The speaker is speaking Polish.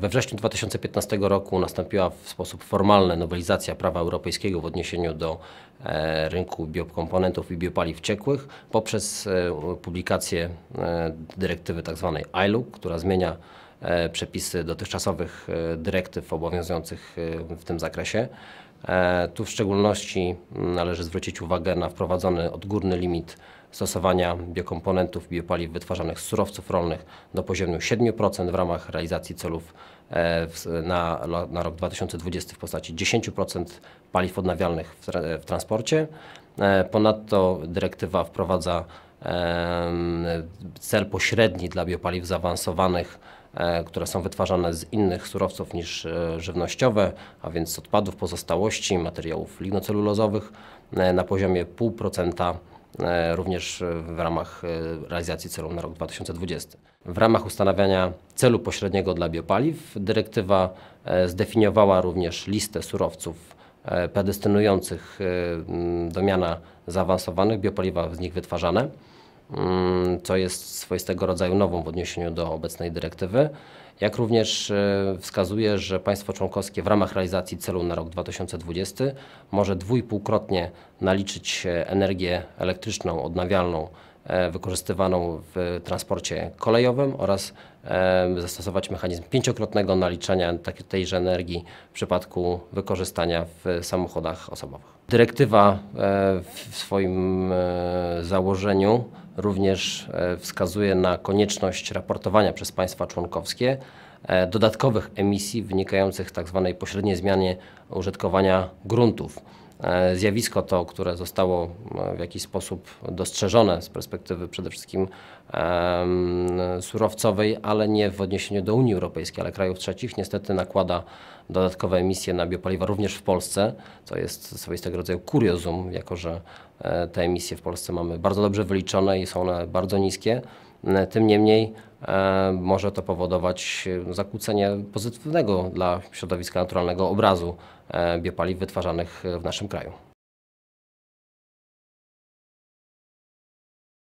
We wrześniu 2015 roku nastąpiła w sposób formalny nowelizacja prawa europejskiego w odniesieniu do e, rynku biokomponentów i biopaliw ciekłych poprzez e, publikację e, dyrektywy tzw. Tak ILUC, która zmienia E, przepisy dotychczasowych e, dyrektyw obowiązujących e, w tym zakresie. Tu w szczególności mm, należy zwrócić uwagę na wprowadzony odgórny limit stosowania biokomponentów biopaliw wytwarzanych z surowców rolnych do poziomu 7% w ramach realizacji celów na, na rok 2020 w postaci 10% paliw odnawialnych w, w transporcie. Ponadto dyrektywa wprowadza cel pośredni dla biopaliw zaawansowanych E, które są wytwarzane z innych surowców niż e, żywnościowe, a więc z odpadów, pozostałości, materiałów lignocelulozowych e, na poziomie 0,5% również w ramach realizacji celów na rok 2020. W ramach ustanawiania celu pośredniego dla biopaliw dyrektywa zdefiniowała również listę surowców predestynujących do miana zaawansowanych biopaliwa z nich wytwarzane. Mm, co jest swoistego rodzaju nową w odniesieniu do obecnej dyrektywy, jak również e, wskazuje, że państwo członkowskie w ramach realizacji celu na rok 2020 może dwójpółkrotnie naliczyć e, energię elektryczną odnawialną e, wykorzystywaną w transporcie kolejowym oraz zastosować mechanizm pięciokrotnego naliczania tak-, tejże energii w przypadku wykorzystania w samochodach osobowych. Dyrektywa w swoim założeniu również e, wskazuje na konieczność raportowania przez państwa członkowskie e, dodatkowych emisji wynikających z tzw. Tak pośredniej zmiany użytkowania gruntów. E, zjawisko to, które zostało e, w jakiś sposób dostrzeżone z perspektywy przede wszystkim surowcowej, ale nie w odniesieniu do Unii Europejskiej, ale krajów trzecich, niestety nakłada dodatkowe emisje na biopaliwa również w Polsce, co jest swoistego rodzaju kuriozum, jako że e, te emisje w Polsce mamy bardzo dobrze wyliczone i są one bardzo niskie. E, tym niemniej e, może to powodować e, zakłócenie pozytywnego dla środowiska naturalnego obrazu biopaliw wytwarzanych w naszym kraju.